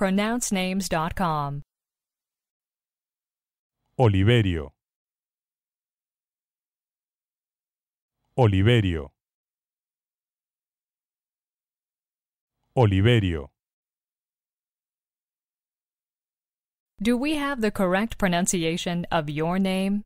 pronouncenames.com. Oliverio. Oliverio. Oliverio. Do we have the correct pronunciation of your name?